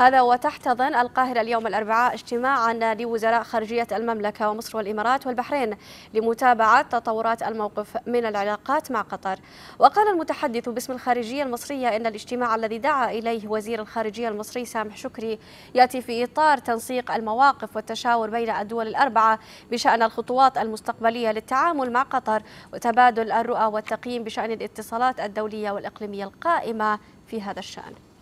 هذا وتحتضن القاهرة اليوم الأربعاء اجتماعا لوزراء خارجية المملكة ومصر والإمارات والبحرين لمتابعة تطورات الموقف من العلاقات مع قطر وقال المتحدث باسم الخارجية المصرية إن الاجتماع الذي دعا إليه وزير الخارجية المصري سامح شكري يأتي في إطار تنسيق المواقف والتشاور بين الدول الأربعة بشأن الخطوات المستقبلية للتعامل مع قطر وتبادل الرؤى والتقييم بشأن الاتصالات الدولية والإقليمية القائمة في هذا الشأن